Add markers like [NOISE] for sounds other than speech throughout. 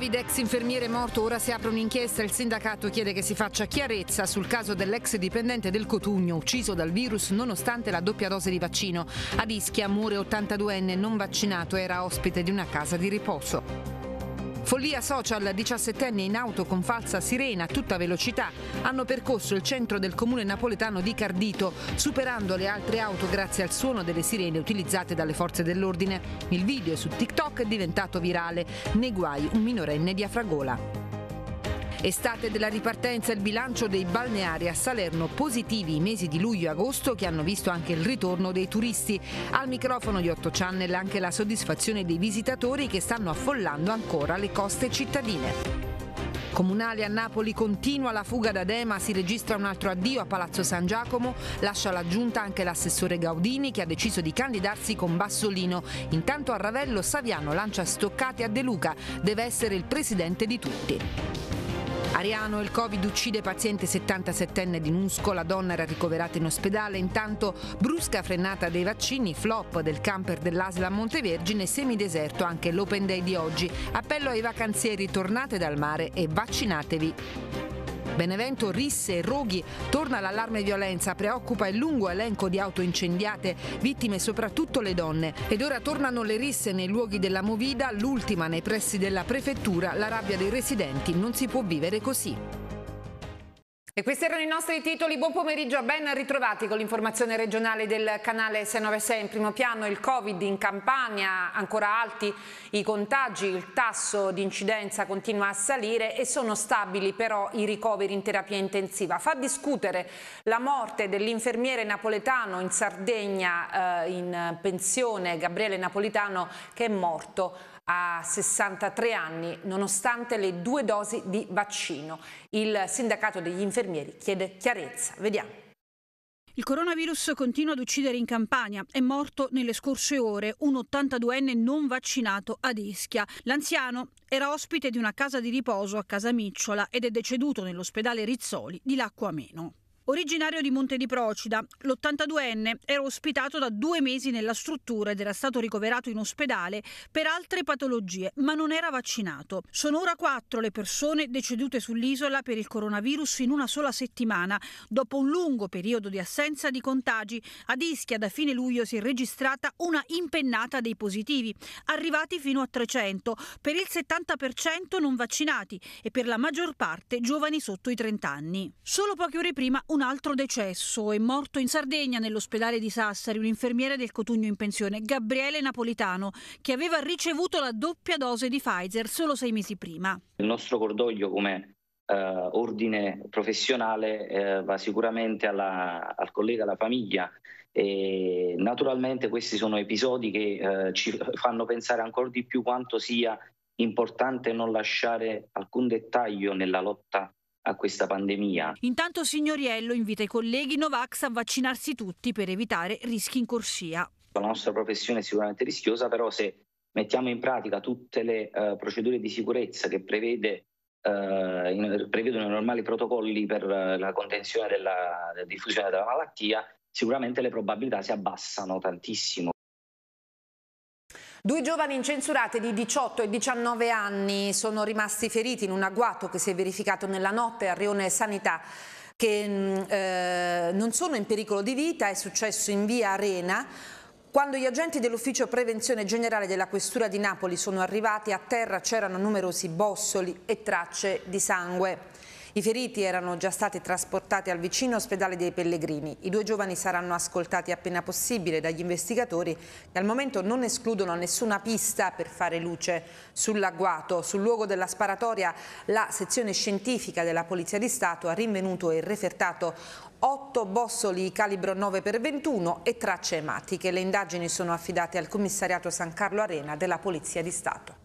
Covid, ex infermiere morto, ora si apre un'inchiesta. Il sindacato chiede che si faccia chiarezza sul caso dell'ex dipendente del Cotugno, ucciso dal virus nonostante la doppia dose di vaccino. Ad Ischia, Mure 82enne non vaccinato, era ospite di una casa di riposo. Follia social, 17enne in auto con falsa sirena a tutta velocità, hanno percorso il centro del comune napoletano di Cardito, superando le altre auto grazie al suono delle sirene utilizzate dalle forze dell'ordine. Il video su TikTok è diventato virale. Nei guai un minorenne di Afragola. Estate della ripartenza il bilancio dei balneari a Salerno positivi i mesi di luglio e agosto che hanno visto anche il ritorno dei turisti. Al microfono di 8 Channel anche la soddisfazione dei visitatori che stanno affollando ancora le coste cittadine. Comunale a Napoli continua la fuga da Dema, si registra un altro addio a Palazzo San Giacomo, lascia la giunta anche l'assessore Gaudini che ha deciso di candidarsi con Bassolino. Intanto a Ravello Saviano lancia stoccate a De Luca, deve essere il presidente di tutti. Ariano, il Covid uccide paziente 77enne di Nusco, la donna era ricoverata in ospedale, intanto brusca frenata dei vaccini, flop del camper dell'Asla a Montevergine, semideserto anche l'open day di oggi. Appello ai vacanzieri, tornate dal mare e vaccinatevi. Benevento, risse roghi. Torna l'allarme violenza, preoccupa il lungo elenco di auto incendiate, vittime soprattutto le donne. Ed ora tornano le risse nei luoghi della Movida, l'ultima nei pressi della prefettura. La rabbia dei residenti non si può vivere così. E questi erano i nostri titoli. Buon pomeriggio, ben ritrovati con l'informazione regionale del canale 696. In primo piano il Covid in Campania, ancora alti i contagi, il tasso di incidenza continua a salire e sono stabili però i ricoveri in terapia intensiva. Fa discutere la morte dell'infermiere napoletano in Sardegna eh, in pensione, Gabriele Napolitano, che è morto a 63 anni nonostante le due dosi di vaccino. Il sindacato degli infermieri chiede chiarezza. Vediamo. Il coronavirus continua ad uccidere in Campania. È morto nelle scorse ore un 82enne non vaccinato ad Ischia. L'anziano era ospite di una casa di riposo a Casamicciola ed è deceduto nell'ospedale Rizzoli di Lacquameno. Originario di Monte di Procida, l'82enne era ospitato da due mesi nella struttura ed era stato ricoverato in ospedale per altre patologie, ma non era vaccinato. Sono ora quattro le persone decedute sull'isola per il coronavirus in una sola settimana, dopo un lungo periodo di assenza di contagi. Ad Ischia da fine luglio si è registrata una impennata dei positivi, arrivati fino a 300, per il 70% non vaccinati e per la maggior parte giovani sotto i 30 anni. Solo poche ore prima un un altro decesso. È morto in Sardegna nell'ospedale di Sassari un infermiere del Cotugno in pensione, Gabriele Napolitano, che aveva ricevuto la doppia dose di Pfizer solo sei mesi prima. Il nostro cordoglio come eh, ordine professionale eh, va sicuramente alla, al collega, alla famiglia. E naturalmente questi sono episodi che eh, ci fanno pensare ancora di più quanto sia importante non lasciare alcun dettaglio nella lotta a questa pandemia. Intanto Signoriello invita i colleghi Novax a vaccinarsi tutti per evitare rischi in corsia. La nostra professione è sicuramente rischiosa, però se mettiamo in pratica tutte le uh, procedure di sicurezza che prevede, uh, in, prevedono i normali protocolli per uh, la contenzione della, della diffusione della malattia, sicuramente le probabilità si abbassano tantissimo. Due giovani incensurati di 18 e 19 anni sono rimasti feriti in un agguato che si è verificato nella notte a Rione Sanità che mm, eh, non sono in pericolo di vita, è successo in via Arena quando gli agenti dell'Ufficio Prevenzione Generale della Questura di Napoli sono arrivati a terra c'erano numerosi bossoli e tracce di sangue. I feriti erano già stati trasportati al vicino ospedale dei Pellegrini. I due giovani saranno ascoltati appena possibile dagli investigatori che al momento non escludono nessuna pista per fare luce sull'agguato. Sul luogo della sparatoria la sezione scientifica della Polizia di Stato ha rinvenuto e refertato 8 bossoli calibro 9x21 e tracce ematiche. Le indagini sono affidate al commissariato San Carlo Arena della Polizia di Stato.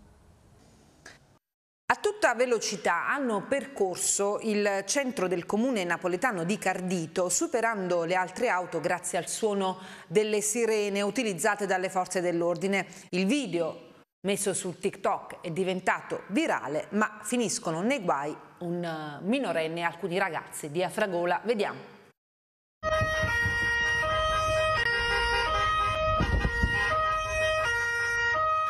A tutta velocità hanno percorso il centro del comune napoletano di Cardito, superando le altre auto grazie al suono delle sirene utilizzate dalle forze dell'ordine. Il video messo su TikTok è diventato virale, ma finiscono nei guai un minorenne e alcuni ragazzi di Afragola. Vediamo.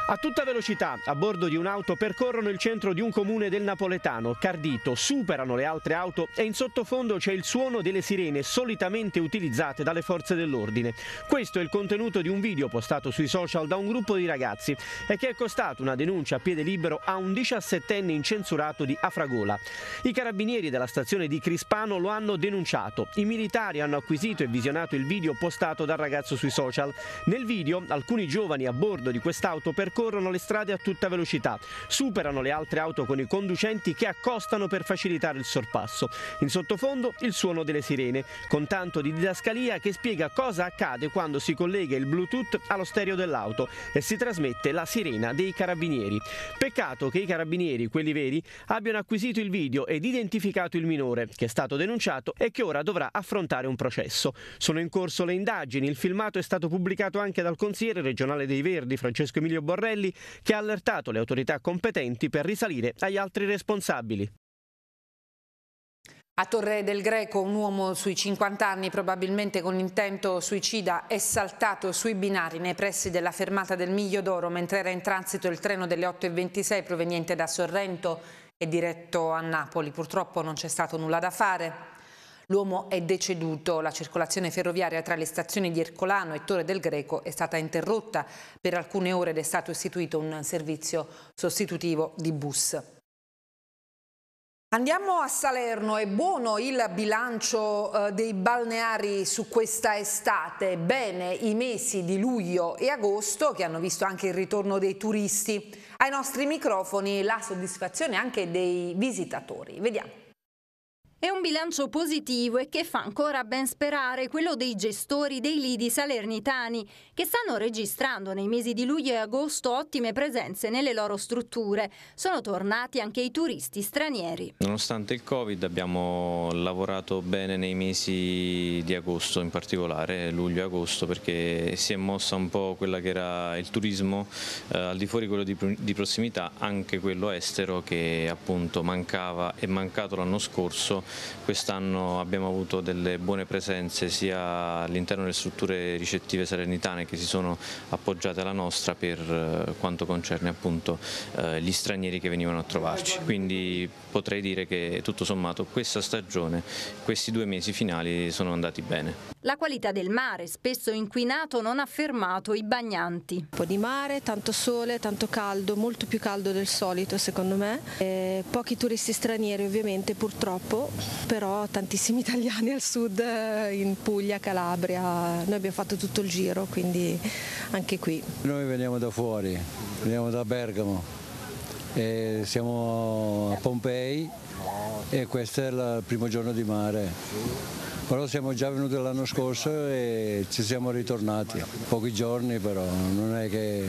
A tutta velocità, a bordo di un'auto, percorrono il centro di un comune del napoletano, Cardito, superano le altre auto e in sottofondo c'è il suono delle sirene solitamente utilizzate dalle forze dell'ordine. Questo è il contenuto di un video postato sui social da un gruppo di ragazzi e che è costato una denuncia a piede libero a un 17enne incensurato di Afragola. I carabinieri della stazione di Crispano lo hanno denunciato. I militari hanno acquisito e visionato il video postato dal ragazzo sui social. Nel video, alcuni giovani a bordo di quest'auto percorrono percorrono le strade a tutta velocità, superano le altre auto con i conducenti che accostano per facilitare il sorpasso. In sottofondo il suono delle sirene, con tanto di didascalia che spiega cosa accade quando si collega il Bluetooth allo stereo dell'auto e si trasmette la sirena dei carabinieri. Peccato che i carabinieri, quelli veri, abbiano acquisito il video ed identificato il minore, che è stato denunciato e che ora dovrà affrontare un processo. Sono in corso le indagini, il filmato è stato pubblicato anche dal consigliere regionale dei Verdi, Francesco Emilio Borrelli, Borrelli, che ha allertato le autorità competenti per risalire agli altri responsabili. A Torre del Greco un uomo sui 50 anni probabilmente con intento suicida è saltato sui binari nei pressi della fermata del Miglio d'Oro mentre era in transito il treno delle 8.26 proveniente da Sorrento e diretto a Napoli. Purtroppo non c'è stato nulla da fare. L'uomo è deceduto. La circolazione ferroviaria tra le stazioni di Ercolano e Torre del Greco è stata interrotta per alcune ore ed è stato istituito un servizio sostitutivo di bus. Andiamo a Salerno, è buono il bilancio eh, dei balneari su questa estate, bene i mesi di luglio e agosto che hanno visto anche il ritorno dei turisti, ai nostri microfoni la soddisfazione anche dei visitatori, vediamo. È un bilancio positivo e che fa ancora ben sperare quello dei gestori dei lidi salernitani, che stanno registrando nei mesi di luglio e agosto ottime presenze nelle loro strutture. Sono tornati anche i turisti stranieri. Nonostante il Covid abbiamo lavorato bene nei mesi di agosto in particolare, luglio e agosto, perché si è mossa un po' quella che era il turismo eh, al di fuori quello di, di prossimità, anche quello estero che appunto mancava e mancato l'anno scorso Quest'anno abbiamo avuto delle buone presenze sia all'interno delle strutture ricettive salernitane che si sono appoggiate alla nostra per eh, quanto concerne appunto eh, gli stranieri che venivano a trovarci. Quindi potrei dire che tutto sommato questa stagione, questi due mesi finali sono andati bene. La qualità del mare, spesso inquinato, non ha fermato i bagnanti. Un po' di mare, tanto sole, tanto caldo, molto più caldo del solito secondo me. E pochi turisti stranieri ovviamente purtroppo, però tantissimi [LAUGHS] italiani al sud, eh, in Puglia, Calabria. Noi abbiamo fatto tutto il giro, quindi anche qui. Noi veniamo da fuori, veniamo da Bergamo. E siamo a Pompei e questo è il primo giorno di mare però siamo già venuti l'anno scorso e ci siamo ritornati, pochi giorni però non è che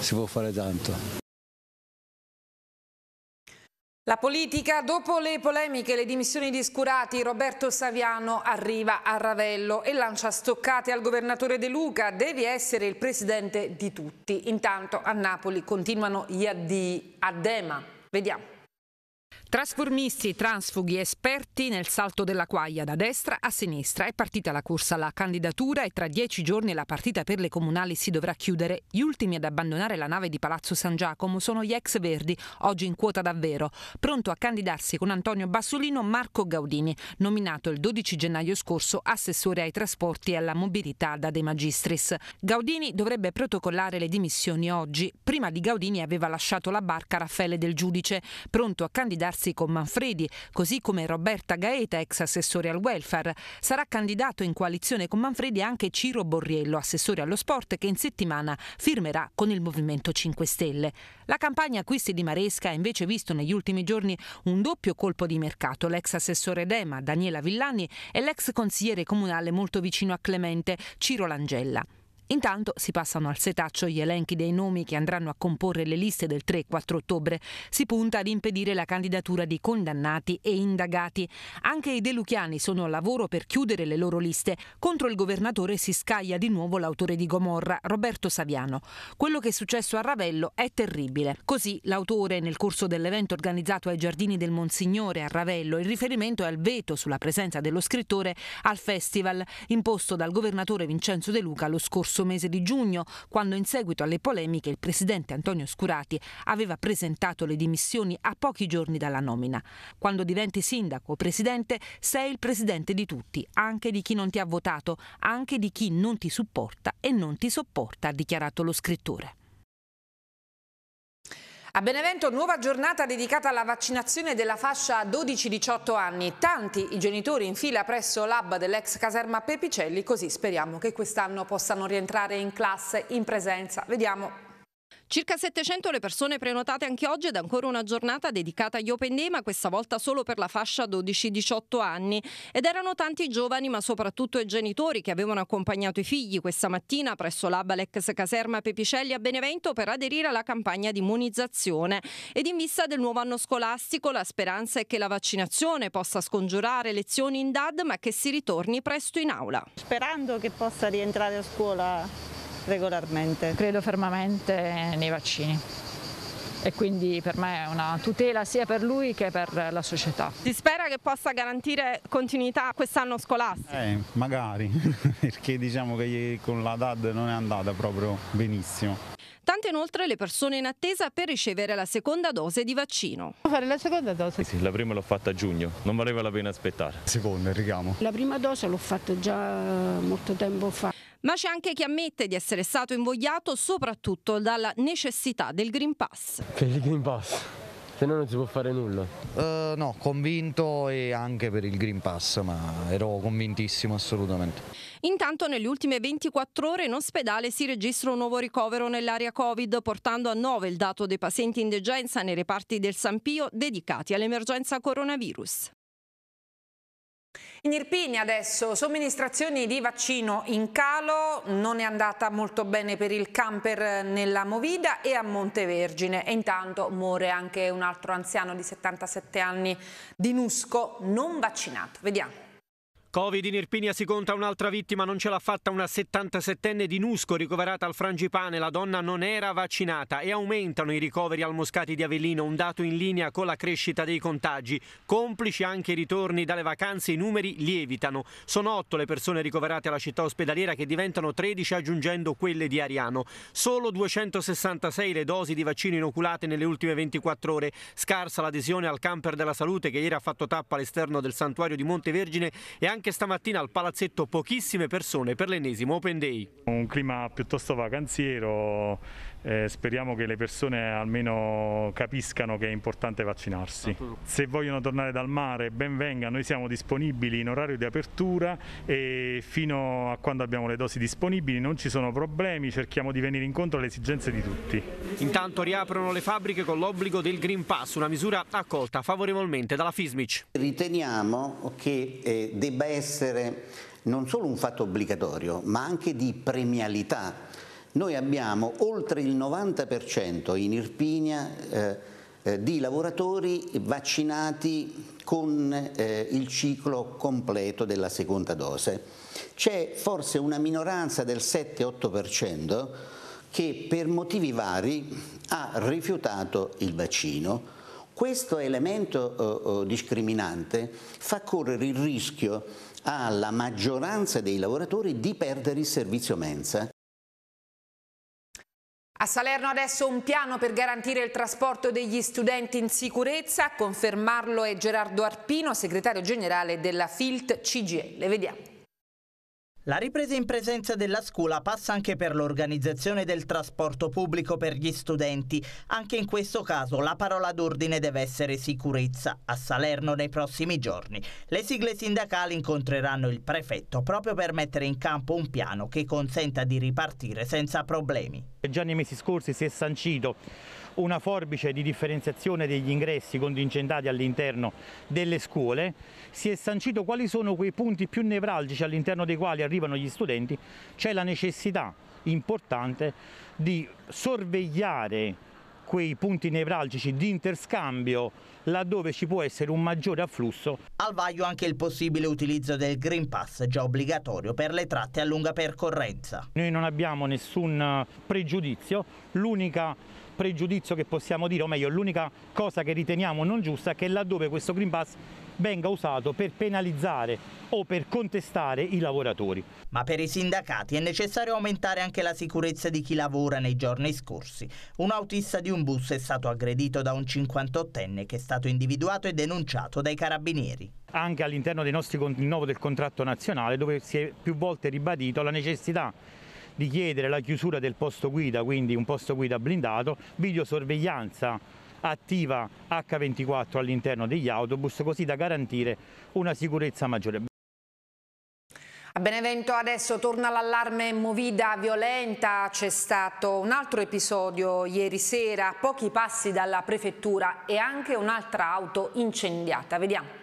si può fare tanto. La politica, dopo le polemiche e le dimissioni di Scurati, Roberto Saviano arriva a Ravello e lancia stoccate al governatore De Luca, devi essere il presidente di tutti. Intanto a Napoli continuano gli addii a Dema. Vediamo. Trasformisti, transfughi, esperti nel salto della quaglia da destra a sinistra. È partita la corsa alla candidatura e tra dieci giorni la partita per le comunali si dovrà chiudere. Gli ultimi ad abbandonare la nave di Palazzo San Giacomo sono gli ex Verdi, oggi in quota davvero. Pronto a candidarsi con Antonio Bassolino Marco Gaudini, nominato il 12 gennaio scorso assessore ai trasporti e alla mobilità da De Magistris. Gaudini dovrebbe protocollare le dimissioni oggi. Prima di Gaudini aveva lasciato la barca Raffaele del Giudice, pronto a candidarsi Palazzi con Manfredi, così come Roberta Gaeta, ex assessore al welfare. Sarà candidato in coalizione con Manfredi anche Ciro Borriello, assessore allo sport, che in settimana firmerà con il Movimento 5 Stelle. La campagna acquisti di Maresca ha invece visto negli ultimi giorni un doppio colpo di mercato. L'ex assessore Dema, Daniela Villani, e l'ex consigliere comunale molto vicino a Clemente, Ciro Langella. Intanto si passano al setaccio gli elenchi dei nomi che andranno a comporre le liste del 3 e 4 ottobre. Si punta ad impedire la candidatura di condannati e indagati. Anche i deluchiani sono al lavoro per chiudere le loro liste. Contro il governatore si scaglia di nuovo l'autore di Gomorra, Roberto Saviano. Quello che è successo a Ravello è terribile. Così l'autore, nel corso dell'evento organizzato ai Giardini del Monsignore a Ravello, il riferimento è al veto sulla presenza dello scrittore al festival imposto dal governatore Vincenzo De Luca lo scorso scorso mese di giugno, quando in seguito alle polemiche il presidente Antonio Scurati aveva presentato le dimissioni a pochi giorni dalla nomina. Quando diventi sindaco o presidente, sei il presidente di tutti, anche di chi non ti ha votato, anche di chi non ti supporta e non ti sopporta, ha dichiarato lo scrittore. A Benevento nuova giornata dedicata alla vaccinazione della fascia 12-18 anni. Tanti i genitori in fila presso l'hub dell'ex caserma Pepicelli, così speriamo che quest'anno possano rientrare in classe in presenza. Vediamo Circa 700 le persone prenotate anche oggi ed ancora una giornata dedicata agli Open Day, ma questa volta solo per la fascia 12-18 anni. Ed erano tanti giovani, ma soprattutto i genitori che avevano accompagnato i figli questa mattina presso l'Abalex Caserma Pepicelli a Benevento per aderire alla campagna di immunizzazione. Ed in vista del nuovo anno scolastico, la speranza è che la vaccinazione possa scongiurare lezioni in DAD, ma che si ritorni presto in aula. Sperando che possa rientrare a scuola regolarmente? Credo fermamente nei vaccini e quindi per me è una tutela sia per lui che per la società. Si spera che possa garantire continuità quest'anno scolastico? Eh, magari, [LAUGHS] perché diciamo che con la DAD non è andata proprio benissimo. Tante inoltre le persone in attesa per ricevere la seconda dose di vaccino. Fare la seconda dose? Sì, la prima l'ho fatta a giugno, non valeva la pena aspettare. Seconda, rigamo. La prima dose l'ho fatta già molto tempo fa. Ma c'è anche chi ammette di essere stato invogliato soprattutto dalla necessità del Green Pass. Per il Green Pass? Se no non si può fare nulla. Uh, no, convinto e anche per il Green Pass, ma ero convintissimo assolutamente. Intanto nelle ultime 24 ore in ospedale si registra un nuovo ricovero nell'area Covid, portando a 9 il dato dei pazienti in degenza nei reparti del San Pio dedicati all'emergenza coronavirus. In Irpini adesso somministrazioni di vaccino in calo, non è andata molto bene per il camper nella Movida e a Montevergine e intanto muore anche un altro anziano di 77 anni di Nusco non vaccinato. Vediamo. Covid in Irpinia si conta un'altra vittima, non ce l'ha fatta una 77enne di Nusco ricoverata al frangipane, la donna non era vaccinata e aumentano i ricoveri al Moscati di Avellino, un dato in linea con la crescita dei contagi. Complici anche i ritorni dalle vacanze, i numeri lievitano. Sono 8 le persone ricoverate alla città ospedaliera che diventano 13 aggiungendo quelle di Ariano. Solo 266 le dosi di vaccino inoculate nelle ultime 24 ore, scarsa l'adesione al camper della salute che ieri ha fatto tappa all'esterno del santuario di Montevergine e anche anche stamattina al palazzetto pochissime persone per l'ennesimo Open Day. Un clima piuttosto vacanziero eh, speriamo che le persone almeno capiscano che è importante vaccinarsi. Se vogliono tornare dal mare, ben venga, noi siamo disponibili in orario di apertura e fino a quando abbiamo le dosi disponibili non ci sono problemi, cerchiamo di venire incontro alle esigenze di tutti. Intanto riaprono le fabbriche con l'obbligo del Green Pass, una misura accolta favorevolmente dalla FISMIC. Riteniamo che eh, debba essere non solo un fatto obbligatorio, ma anche di premialità noi abbiamo oltre il 90% in Irpinia eh, eh, di lavoratori vaccinati con eh, il ciclo completo della seconda dose. C'è forse una minoranza del 7-8% che per motivi vari ha rifiutato il vaccino. Questo elemento eh, eh, discriminante fa correre il rischio alla maggioranza dei lavoratori di perdere il servizio mensa. A Salerno adesso un piano per garantire il trasporto degli studenti in sicurezza, a confermarlo è Gerardo Arpino, segretario generale della FILT CGE. Le vediamo. La ripresa in presenza della scuola passa anche per l'organizzazione del trasporto pubblico per gli studenti. Anche in questo caso la parola d'ordine deve essere sicurezza a Salerno nei prossimi giorni. Le sigle sindacali incontreranno il prefetto proprio per mettere in campo un piano che consenta di ripartire senza problemi. Già nei mesi scorsi si è sancito una forbice di differenziazione degli ingressi contingentati all'interno delle scuole, si è sancito quali sono quei punti più nevralgici all'interno dei quali arrivano gli studenti, c'è la necessità importante di sorvegliare quei punti nevralgici di interscambio laddove ci può essere un maggiore afflusso. Al vaglio anche il possibile utilizzo del Green Pass, già obbligatorio per le tratte a lunga percorrenza. Noi non abbiamo nessun eh, pregiudizio, l'unica pregiudizio che possiamo dire, o meglio l'unica cosa che riteniamo non giusta è che laddove questo Green Pass venga usato per penalizzare o per contestare i lavoratori. Ma per i sindacati è necessario aumentare anche la sicurezza di chi lavora nei giorni scorsi. Un autista di un bus è stato aggredito da un 58enne che è stato individuato e denunciato dai carabinieri anche all'interno dei nostri rinnovo del contratto nazionale dove si è più volte ribadito la necessità di chiedere la chiusura del posto guida, quindi un posto guida blindato, videosorveglianza attiva H24 all'interno degli autobus così da garantire una sicurezza maggiore. A Benevento adesso torna l'allarme movida violenta, c'è stato un altro episodio ieri sera, a pochi passi dalla prefettura e anche un'altra auto incendiata. Vediamo.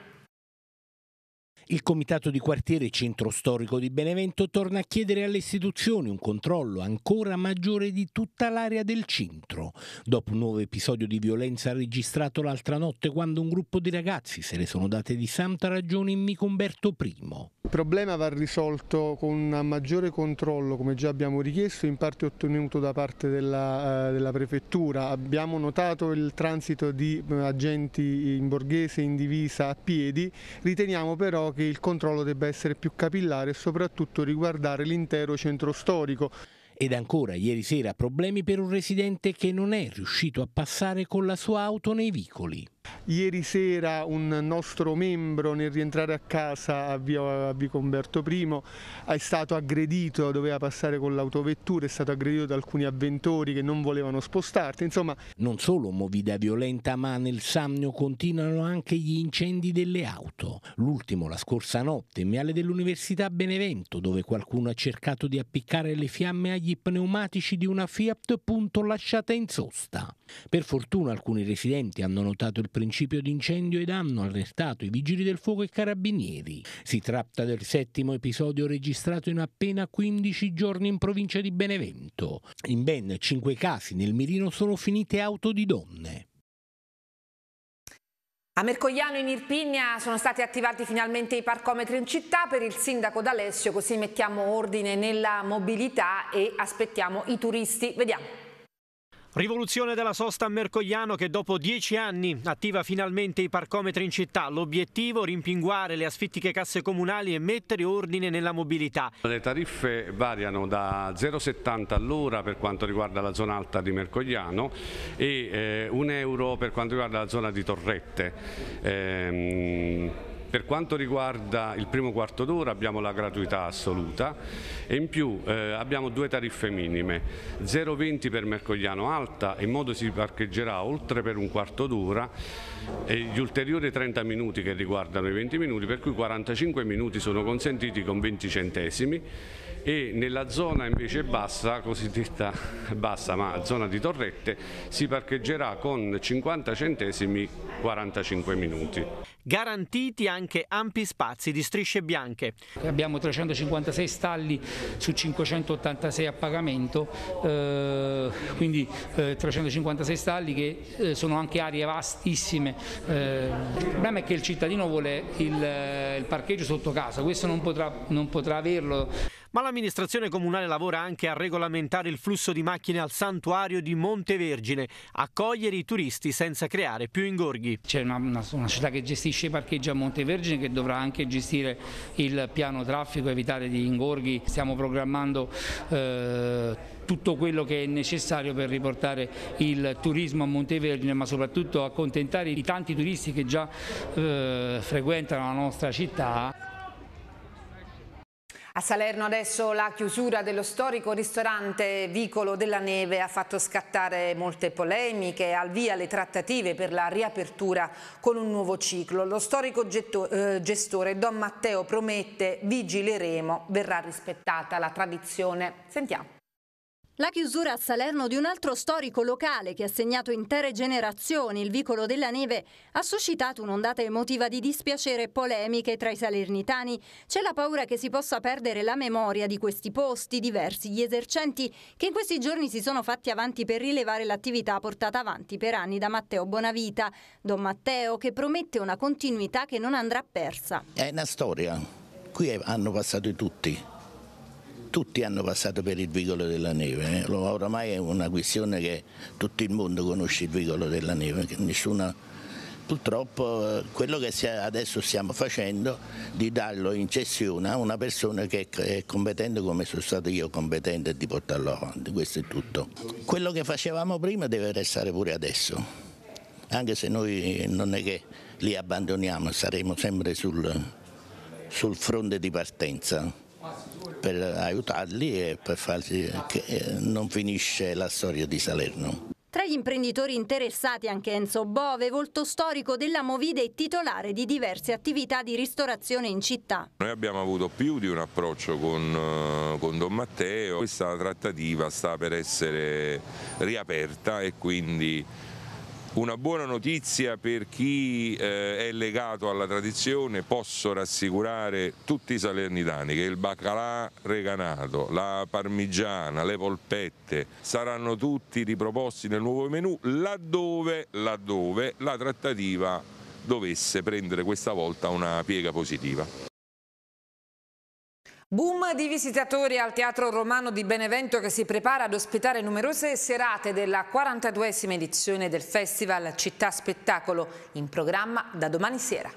Il comitato di quartiere centro storico di Benevento torna a chiedere alle istituzioni un controllo ancora maggiore di tutta l'area del centro. Dopo un nuovo episodio di violenza registrato l'altra notte quando un gruppo di ragazzi se le sono date di santa ragione in Micomberto I. Il problema va risolto con un maggiore controllo, come già abbiamo richiesto, in parte ottenuto da parte della, eh, della prefettura. Abbiamo notato il transito di eh, agenti in borghese in divisa a piedi, riteniamo però che che il controllo debba essere più capillare e soprattutto riguardare l'intero centro storico. Ed ancora ieri sera problemi per un residente che non è riuscito a passare con la sua auto nei vicoli. Ieri sera un nostro membro nel rientrare a casa a via, a via Conberto I è stato aggredito, doveva passare con l'autovettura, è stato aggredito da alcuni avventori che non volevano spostarti. Insomma... Non solo movida violenta ma nel Samnio continuano anche gli incendi delle auto. L'ultimo la scorsa notte in Viale dell'Università Benevento dove qualcuno ha cercato di appiccare le fiamme agli pneumatici di una Fiat punto lasciata in sosta. Per fortuna alcuni residenti hanno notato il principio d'incendio ed hanno arrestato i vigili del fuoco e carabinieri. Si tratta del settimo episodio registrato in appena 15 giorni in provincia di Benevento. In ben 5 casi nel mirino sono finite auto di donne. A Mercogliano in Irpigna sono stati attivati finalmente i parcometri in città per il sindaco D'Alessio, così mettiamo ordine nella mobilità e aspettiamo i turisti. Vediamo. Rivoluzione della sosta a Mercogliano che dopo dieci anni attiva finalmente i parcometri in città. L'obiettivo rimpinguare le asfittiche casse comunali e mettere ordine nella mobilità. Le tariffe variano da 0,70 all'ora per quanto riguarda la zona alta di Mercogliano e eh, euro per quanto riguarda la zona di Torrette. Ehm, per quanto riguarda il primo quarto d'ora abbiamo la gratuità assoluta e in più eh, abbiamo due tariffe minime, 0,20 per Mercogliano Alta in modo si parcheggerà oltre per un quarto d'ora e gli ulteriori 30 minuti che riguardano i 20 minuti per cui 45 minuti sono consentiti con 20 centesimi e nella zona invece bassa, cosiddetta bassa ma zona di torrette, si parcheggerà con 50 centesimi 45 minuti. Garantiti anche ampi spazi di strisce bianche. Abbiamo 356 stalli su 586 a pagamento, eh, quindi eh, 356 stalli che eh, sono anche aree vastissime. Eh, il problema è che il cittadino vuole il, eh, il parcheggio sotto casa, questo non potrà, non potrà averlo. Ma l'amministrazione comunale lavora anche a regolamentare il flusso di macchine al santuario di Montevergine, accogliere i turisti senza creare più ingorghi. C'è una, una, una, città che gestisce i parcheggi a Montevergine che dovrà anche gestire il piano traffico, evitare di ingorghi. Stiamo programmando eh, tutto quello che è necessario per riportare il turismo a Montevergine, ma soprattutto accontentare i tanti turisti che già eh, frequentano la nostra città. A Salerno adesso la chiusura dello storico ristorante Vicolo della Neve ha fatto scattare molte polemiche, al via le trattative per la riapertura con un nuovo ciclo. Lo storico eh, gestore Don Matteo promette vigileremo, verrà rispettata la tradizione. Sentiamo. La chiusura a Salerno di un altro storico locale che ha segnato intere generazioni, il Vicolo della Neve, ha suscitato un'ondata emotiva di dispiacere e polemiche tra i salernitani. C'è la paura che si possa perdere la memoria di questi posti diversi, gli esercenti che in questi giorni si sono fatti avanti per rilevare l'attività portata avanti per anni da Matteo Bonavita. Don Matteo che promette una continuità che non andrà persa. È una storia, qui hanno passato tutti tutti hanno passato per il vicolo della neve, eh? oramai è una questione che tutto il mondo conosce il vicolo della neve, nessuna... purtroppo eh, quello che adesso stiamo facendo di darlo in cessione a una persona che è competente come sono stato io competente di portarlo avanti, questo è tutto. Quello che facevamo prima deve restare pure adesso, anche se noi non è che li abbandoniamo, saremo sempre sul, sul fronte di partenza per aiutarli e per far sì che eh, non finisce la storia di Salerno. Tra gli imprenditori interessati anche Enzo Bove, volto storico della Movide e titolare di diverse attività di ristorazione in città. Noi abbiamo avuto più di un approccio con, eh, con Don Matteo, questa trattativa sta per essere riaperta e quindi una buona notizia per chi eh, è legato alla tradizione, posso rassicurare tutti i salernitani che il baccalà reganato, la parmigiana, le polpette saranno tutti riproposti nel nuovo menù laddove, laddove la trattativa dovesse prendere questa volta una piega positiva. Boom di visitatori al Teatro Romano di Benevento che si prepara ad ospitare numerose serate della 42esima edizione del Festival Città Spettacolo in programma da domani sera.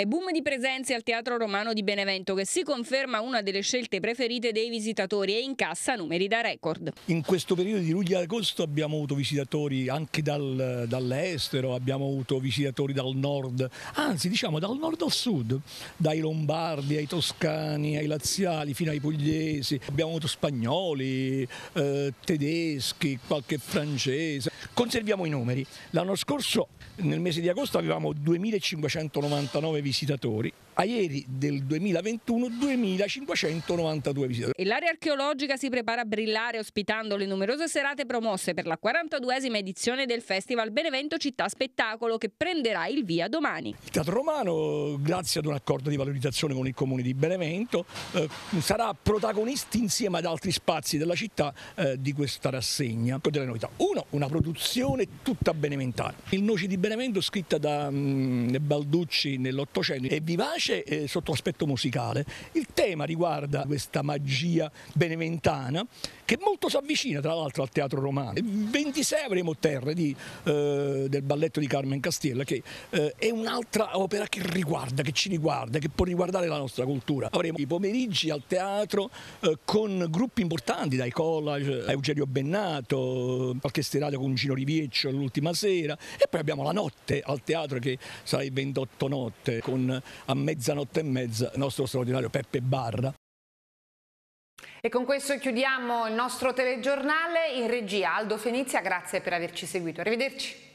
È boom di presenze al Teatro Romano di Benevento che si conferma una delle scelte preferite dei visitatori e incassa numeri da record. In questo periodo di luglio e agosto abbiamo avuto visitatori anche dal, dall'estero, abbiamo avuto visitatori dal nord, anzi diciamo dal nord al sud, dai lombardi ai toscani, ai laziali fino ai pugliesi, abbiamo avuto spagnoli, eh, tedeschi, qualche francese. Conserviamo i numeri. L'anno scorso nel mese di agosto avevamo 2599 visitatori, a ieri del 2021 2592 visitatori. E l'area archeologica si prepara a brillare ospitando le numerose serate promosse per la 42esima edizione del Festival Benevento Città Spettacolo che prenderà il via domani. Il Teatro Romano, grazie ad un accordo di valorizzazione con il Comune di Benevento, eh, sarà protagonista insieme ad altri spazi della città eh, di questa rassegna con ecco delle novità. Uno, una produzione tutta benementale. Il Noci di Benevento scritta da mh, mm, Balducci nell'Ottocento è vivace piace eh, sotto aspetto musicale. Il tema riguarda questa magia beneventana che molto si avvicina tra l'altro al teatro romano. Il 26 avremo Terre di, eh, del balletto di Carmen Castiella che eh, è un'altra opera che riguarda, che ci riguarda, che può riguardare la nostra cultura. Avremo i pomeriggi al teatro eh, con gruppi importanti dai collage a eh, Eugenio Bennato, qualche serata con Gino Rivieccio l'ultima sera e poi abbiamo la notte al teatro che sarà il 28 notte con eh, a me mezzanotte e mezza, il nostro straordinario Peppe Barra. E con questo chiudiamo il nostro telegiornale in regia. Aldo Fenizia, grazie per averci seguito. Arrivederci.